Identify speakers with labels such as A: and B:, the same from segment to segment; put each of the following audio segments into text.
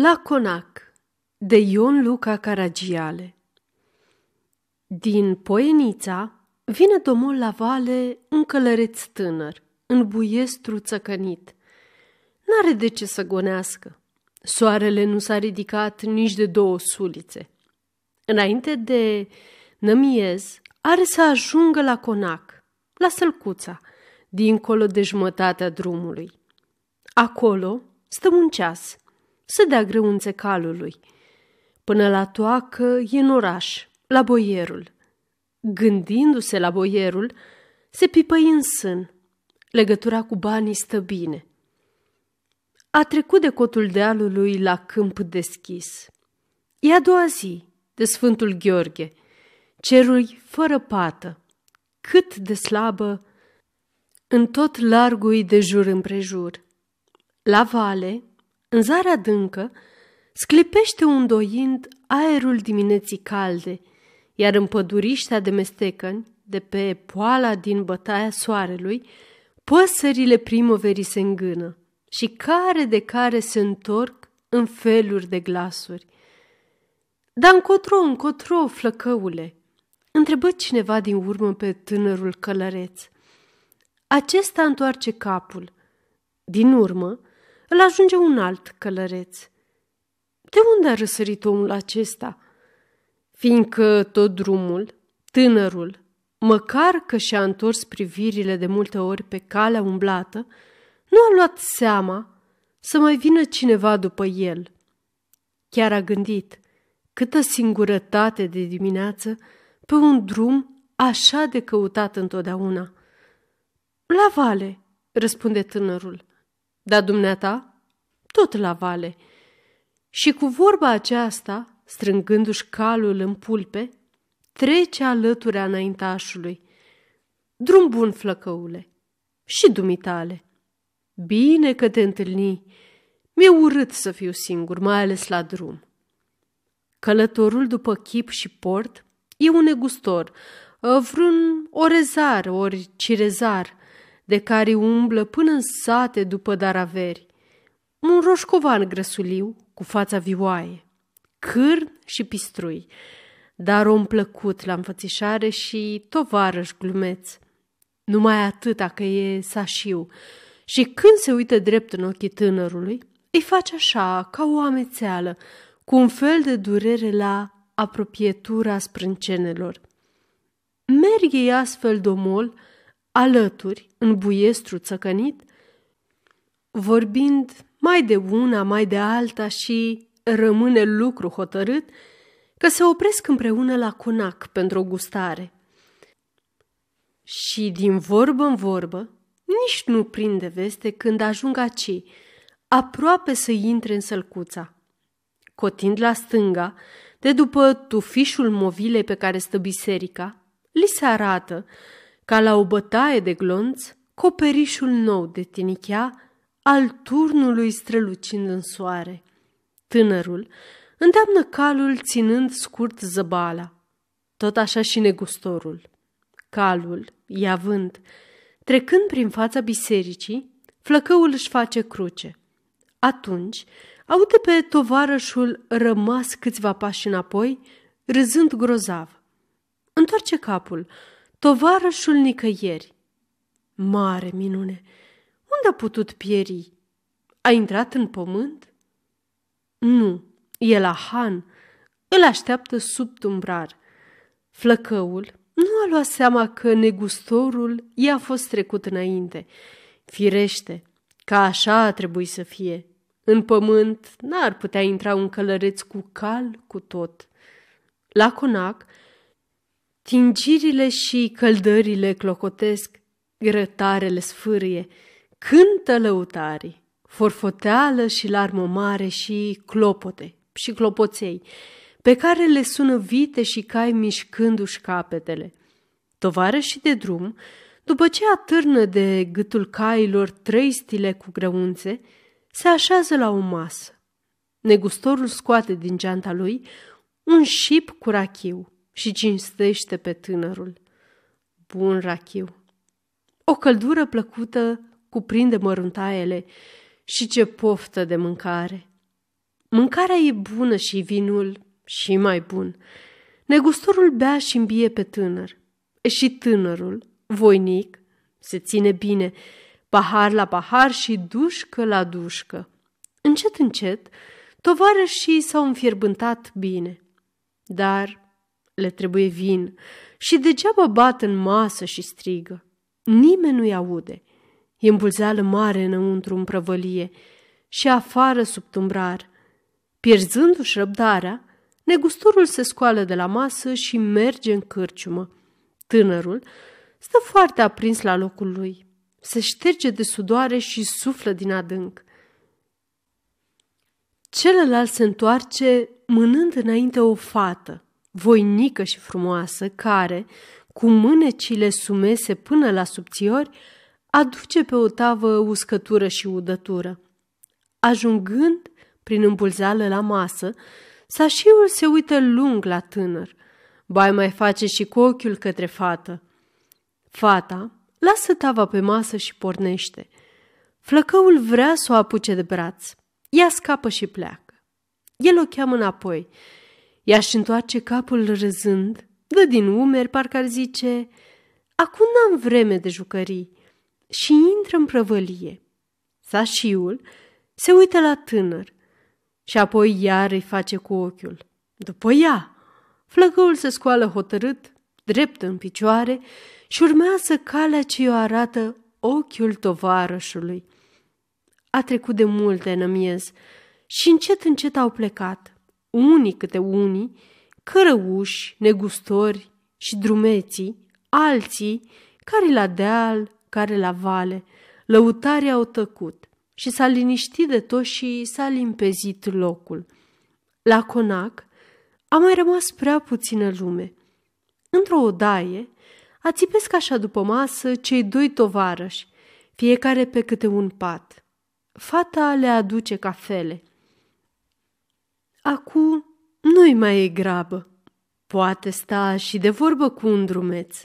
A: La conac de Ion Luca Caragiale Din Poenița vine domol la vale un călăreț tânăr, în buiestru țăcănit. N-are de ce să gonească. Soarele nu s-a ridicat nici de două sulițe. Înainte de nămiez, are să ajungă la conac, la sălcuța, dincolo de jumătatea drumului. Acolo stă un ceas – să dea grăunțe calului. Până la toacă e în oraș, la boierul. Gândindu-se la boierul, se pipăi în sân. Legătura cu banii stă bine. A trecut de cotul dealului la câmp deschis. E a doua zi de Sfântul Gheorghe, cerul fără pată, cât de slabă, în tot largul de jur împrejur. La vale, în zara adâncă, sclipește undoind aerul dimineții calde, iar în păduriștea de mestecăni, de pe poala din bătaia soarelui, păsările primăverii se îngână și care de care se întorc în feluri de glasuri. Dar încotro, încotro, flăcăule!" întrebă cineva din urmă pe tânărul călăreț. Acesta întoarce capul. Din urmă, îl ajunge un alt călăreț. De unde a răsărit omul acesta? Fiindcă tot drumul, tânărul, măcar că și-a întors privirile de multe ori pe calea umblată, nu a luat seama să mai vină cineva după el. Chiar a gândit câtă singurătate de dimineață pe un drum așa de căutat întotdeauna. La vale, răspunde tânărul. Dar dumneata, tot la vale. Și cu vorba aceasta, strângându-și calul în pulpe, trece alături înaintașului. Drum bun, flăcăule, și dumitale. Bine că te întâlni. Mi-e urât să fiu singur, mai ales la drum. Călătorul după chip și port e un negustor, uh, vreun orezar ori cirezar, de care umblă până în sate după daraveri. Un roșcovan grăsuliu, cu fața vioaie, cârn și pistrui, dar om plăcut la înfățișare și tovarăș glumeț. Numai atâta că e sașiu și când se uită drept în ochii tânărului, îi face așa, ca o amețeală, cu un fel de durere la apropietura sprâncenelor. Merg ei astfel domol, alături, în buiestru țăcănit, vorbind mai de una, mai de alta și rămâne lucru hotărât că se opresc împreună la conac pentru o gustare. Și din vorbă în vorbă, nici nu prinde veste când ajung aci, aproape să intre în sălcuța. Cotind la stânga, de după tufișul movilei pe care stă biserica, li se arată ca la o bătaie de glonț, coperișul nou de tinichea al turnului strălucind în soare. Tânărul îndeamnă calul ținând scurt zăbala, tot așa și negustorul. Calul, iavând, trecând prin fața bisericii, flăcăul își face cruce. Atunci, aude pe tovarășul rămas câțiva pași înapoi, râzând grozav. Întoarce capul, tovarășul nicăieri. Mare minune! Unde a putut pieri? A intrat în pământ? Nu, e la Han. Îl așteaptă sub umbrar. Flăcăul nu a luat seama că negustorul i-a fost trecut înainte. Firește, ca așa a trebuit să fie. În pământ n-ar putea intra un călăreț cu cal cu tot. La conac, Tingirile și căldările clocotesc, grătarele sfârie, cântă lăutarii, forfoteală și larmă mare și clopote și clopoței, pe care le sună vite și cai mișcându-și capetele. Tovară și de drum, după ce atârnă de gâtul cailor trei stile cu grăunțe, se așează la o masă. Negustorul scoate din geanta lui un șip cu rachiu, și cinstește pe tânărul. Bun rachiu! O căldură plăcută cuprinde măruntaiele și ce poftă de mâncare! Mâncarea e bună și vinul și mai bun. Negustorul bea și îmbie pe tânăr. Și tânărul, voinic, se ține bine, pahar la pahar și dușcă la dușcă. Încet, încet, tovarășii s-au înfierbântat bine. Dar le trebuie vin și degeaba bat în masă și strigă. Nimeni nu-i aude. E îmbulzeală mare înăuntru în prăvălie și afară sub tumbrar. Pierzându-și răbdarea, negustorul se scoală de la masă și merge în cârciumă. Tânărul stă foarte aprins la locul lui. Se șterge de sudoare și suflă din adânc. Celălalt se întoarce mânând înainte o fată voinică și frumoasă, care, cu mânecile sumese până la subțiori, aduce pe o tavă uscătură și udătură. Ajungând prin împulzeală la masă, sașiul se uită lung la tânăr. Bai mai face și cu ochiul către fată. Fata lasă tava pe masă și pornește. Flăcăul vrea să o apuce de braț. Ea scapă și pleacă. El o cheamă înapoi ea-și întoarce capul râzând, dă din umeri, parcă ar zice, acum n-am vreme de jucării și intră în prăvălie. Sașiul se uită la tânăr și apoi iar îi face cu ochiul. După ea, flăcăul se scoală hotărât, drept în picioare și urmează calea ce o arată ochiul tovarășului. A trecut de multe nămiez amiez și încet încet au plecat unii câte unii, cărăuși, negustori și drumeții, alții, care la deal, care la vale, lăutarii au tăcut și s-a liniștit de tot și s-a limpezit locul. La conac a mai rămas prea puțină lume. Într-o odaie, țipesc așa după masă cei doi tovarăși, fiecare pe câte un pat. Fata le aduce cafele – Acum nu-i mai e grabă. Poate sta și de vorbă cu un drumeț.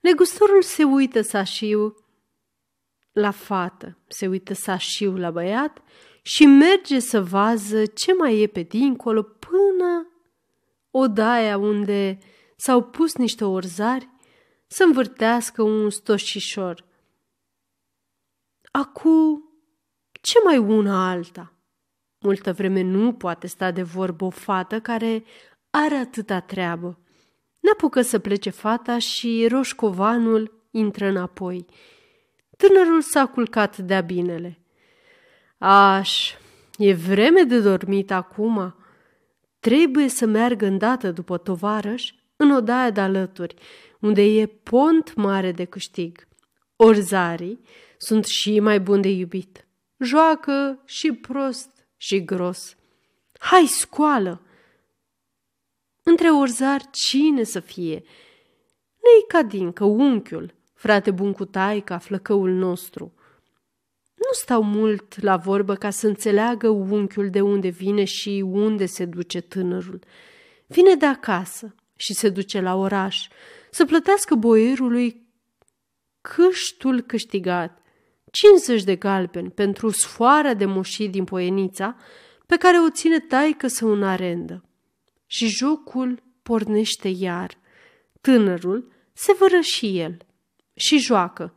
A: Negustorul se uită sașiu la fată, se uită sașiu la băiat și merge să vază ce mai e pe dincolo până odaia unde s-au pus niște orzari să învârtească un stoșișor. Acu, ce mai una alta? Multă vreme nu poate sta de vorbă o fată care are atâta treabă. N-apucă să plece fata și roșcovanul intră înapoi. Tânărul s-a culcat de-a binele. Aș, e vreme de dormit acum. Trebuie să meargă îndată după tovarăș în odaia de alături, unde e pont mare de câștig. Orzarii sunt și mai buni de iubit. Joacă și prost și gros. Hai, scoală! Între orzar cine să fie? Nei Cadincă, unchiul, frate bun cu taica, flăcăul nostru. Nu stau mult la vorbă ca să înțeleagă unchiul de unde vine și unde se duce tânărul. Vine de acasă și se duce la oraș să plătească boierului câștul câștigat 50 de galbeni pentru sfoara de moșii din Poienița, pe care o ține taică să un arendă. Și jocul pornește iar. Tânărul se vără și el și joacă.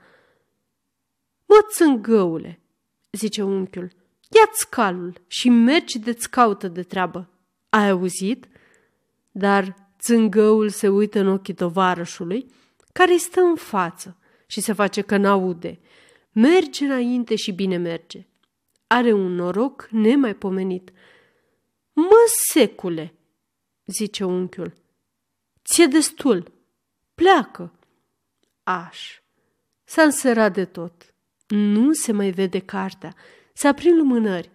A: Mă țângăule, zice unchiul, ia-ți calul și mergi de-ți caută de treabă. Ai auzit? Dar țângăul se uită în ochii tovarășului, care stă în față și se face că n-aude Merge înainte și bine merge. Are un noroc nemaipomenit. Mă, secule, zice unchiul, ți-e destul, pleacă. Aș. S-a înserat de tot. Nu se mai vede cartea. a aprind lumânări.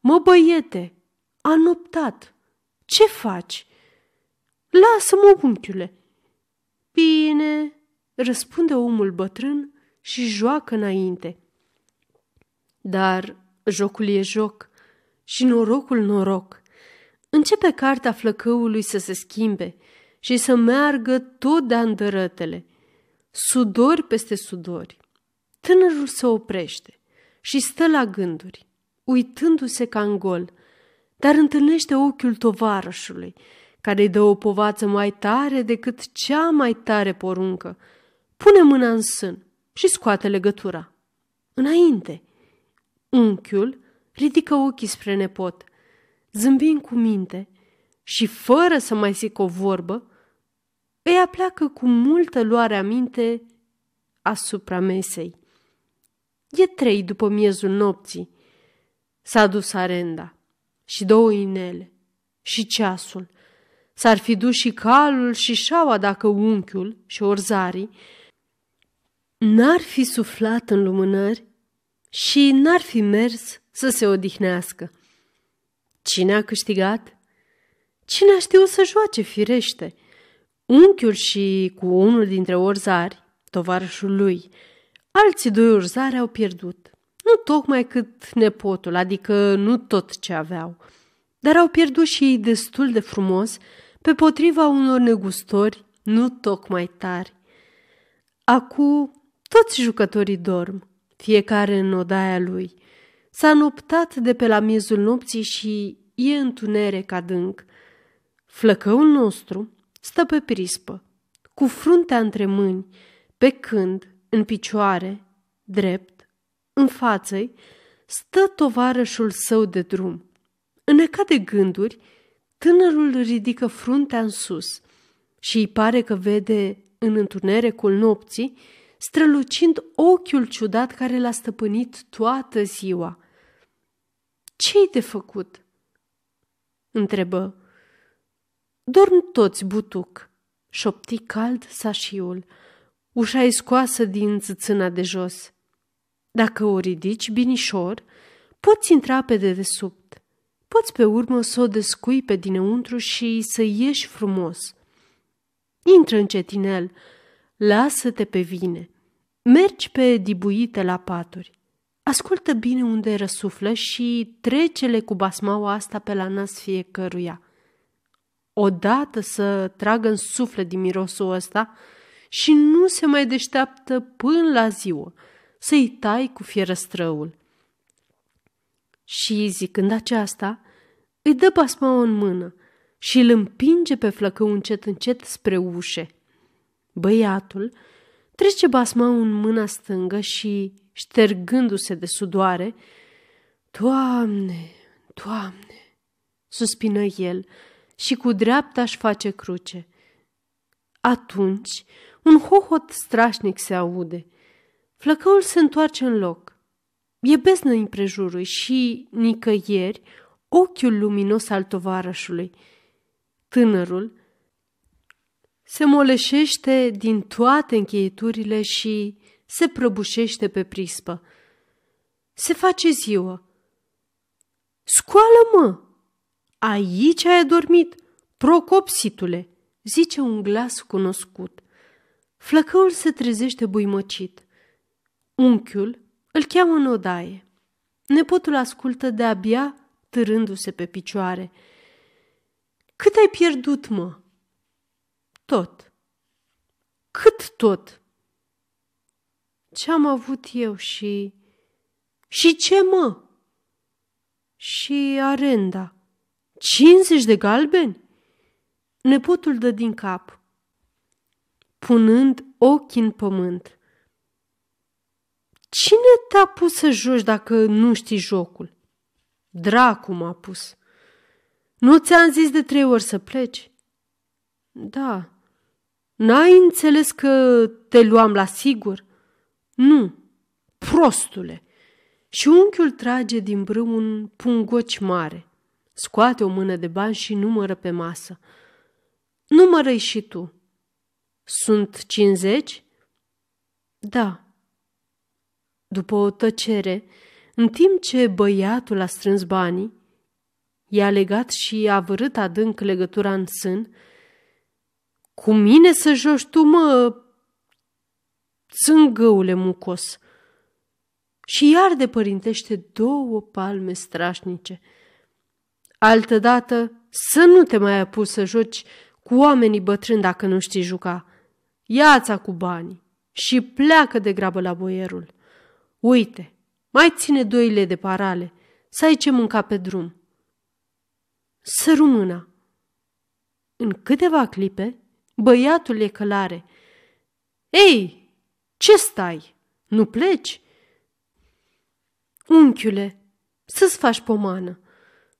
A: Mă, băiete, a noptat. Ce faci? Lasă-mă, unchiule. Bine, răspunde omul bătrân și joacă înainte. Dar jocul e joc și norocul noroc. Începe cartea flăcăului să se schimbe și să meargă tot de andărătele. sudori peste sudori. Tânărul se oprește și stă la gânduri, uitându-se ca în gol, dar întâlnește ochiul tovarășului, care îi dă o povață mai tare decât cea mai tare poruncă. Pune mâna în sân și scoate legătura. Înainte! Unchiul ridică ochii spre nepot, zâmbind cu minte și fără să mai zic o vorbă, îi apleacă cu multă luare aminte asupra mesei. E trei după miezul nopții. S-a dus arenda și două inele și ceasul. S-ar fi dus și calul și șaua dacă unchiul și orzarii N-ar fi suflat în lumânări și n-ar fi mers să se odihnească. Cine a câștigat? Cine a știut să joace firește? Unchiul și cu unul dintre orzari, tovarășul lui, alții doi orzari au pierdut. Nu tocmai cât nepotul, adică nu tot ce aveau, dar au pierdut și ei destul de frumos pe potriva unor negustori nu tocmai tari. Acum toți jucătorii dorm, fiecare în odaia lui. S-a noptat de pe la miezul nopții și e întuneric adânc. Flăcăul nostru stă pe prispă, cu fruntea între mâini, pe când, în picioare, drept, în față stă tovarășul său de drum. Înecat de gânduri, tânărul ridică fruntea în sus și îi pare că vede în întunericul nopții strălucind ochiul ciudat care l-a stăpânit toată ziua. Ce-i de făcut?" întrebă. Dorm toți, butuc," șopti cald sașiul. Ușa e scoasă din țâțâna de jos. Dacă o ridici binișor, poți intra pe dedesubt. Poți pe urmă să o descui pe dinăuntru și să ieși frumos. Intră încetinel, lasă-te pe vine. Mergi pe dibuite la paturi. Ascultă bine unde răsuflă și trece-le cu basmaua asta pe la nas fiecăruia. Odată să tragă în suflet din mirosul ăsta și nu se mai deșteaptă până la ziua să-i tai cu fierăstrăul. Și zicând aceasta, îi dă basmaua în mână și îl împinge pe flăcău încet încet spre ușe. Băiatul trece basma în mâna stângă și, ștergându-se de sudoare, Doamne, Doamne, suspină el și cu dreapta își face cruce. Atunci, un hohot strașnic se aude. Flăcăul se întoarce în loc. E beznă împrejurul și, nicăieri, ochiul luminos al tovarășului. Tânărul, se moleșește din toate încheieturile și se prăbușește pe prispă. Se face ziua. Scoală-mă! Aici ai adormit, procopsitule, zice un glas cunoscut. Flăcăul se trezește buimăcit. Unchiul îl cheamă în odaie. Nepotul ascultă de-abia târându-se pe picioare. Cât ai pierdut, mă?" Tot. Cât tot? Ce am avut eu și... Și ce mă? Și arenda. 50 de galbeni? Nepotul dă din cap, punând ochii în pământ. Cine te-a pus să joci dacă nu știi jocul? Dracu m-a pus. Nu ți-am zis de trei ori să pleci? Da, N-ai înțeles că te luam la sigur? Nu, prostule! Și unchiul trage din brâu un pungoci mare, scoate o mână de bani și numără pe masă. Numără-i și tu. Sunt cincizeci? Da. După o tăcere, în timp ce băiatul a strâns banii, i-a legat și a vărât adânc legătura în sân, cu mine să joci tu, mă, țângăule mucos. Și iar de părintește două palme strașnice. Altădată să nu te mai apuci să joci cu oamenii bătrâni dacă nu știi juca. Ia-ți cu banii și pleacă de grabă la boierul. Uite, mai ține doile de parale, să ai ce mânca pe drum. Să rumâna. În câteva clipe, Băiatul e călare! Ei, ce stai? Nu pleci? Unchiule, să-ți faci pomană.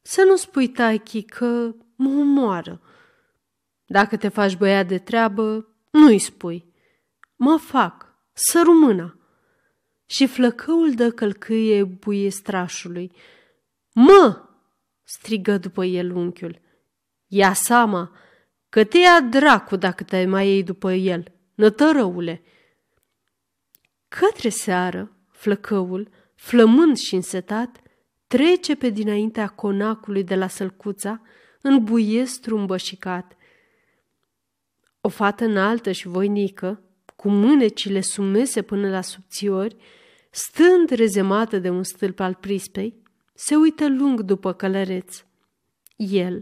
A: Să nu spui taichi că mă umoară. Dacă te faci băiat de treabă, nu-i spui. Mă fac, să rumâna. Și flăcăul dă călcâie strașului. Mă! strigă după el unchiul. Ia sama! Că te ia dracu dacă te mai iei după el, nătărăule! Către seară, flăcăul, flămând și însetat, trece pe dinaintea conacului de la sălcuța, în buie strumbășicat. O fată înaltă și voinică, cu mânecile sumese până la subțiori, stând rezemată de un stâlp al prispei, se uită lung după călăreț. El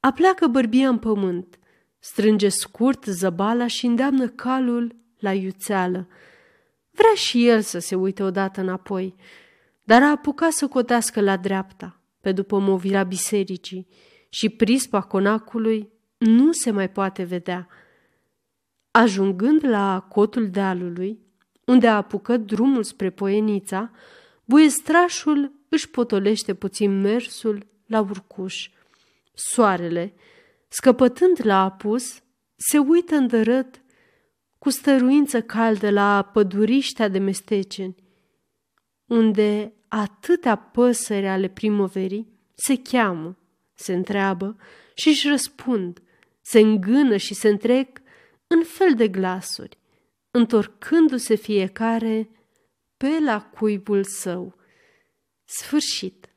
A: apleacă bărbia în pământ, Strânge scurt zăbala și îndeamnă calul la iuțeală. Vrea și el să se uite odată înapoi, dar a apucat să cotească la dreapta, pe după movirea bisericii, și prispa conacului nu se mai poate vedea. Ajungând la cotul dealului, unde a apucat drumul spre Poienița, buestrașul își potolește puțin mersul la urcuș. Soarele, Scăpătând la apus, se uită îndărât cu stăruință caldă la păduriștea de mesteceni, unde atâtea păsări ale primăverii se cheamă, se întreabă și își răspund, se îngână și se întrec în fel de glasuri, întorcându-se fiecare pe la cuibul său. Sfârșit.